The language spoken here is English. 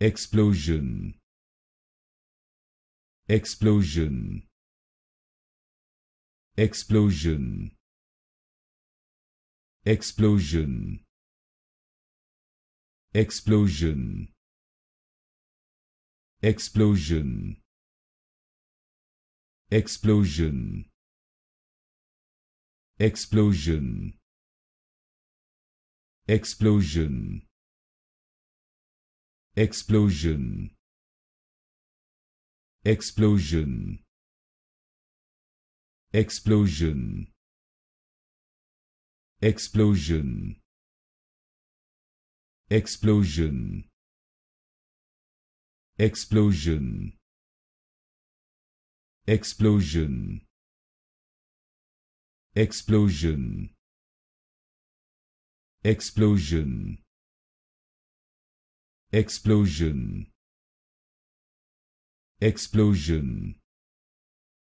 explosion explosion explosion explosion explosion explosion explosion explosion explosion explosion explosion explosion explosion explosion explosion explosion explosion explosion explosion explosion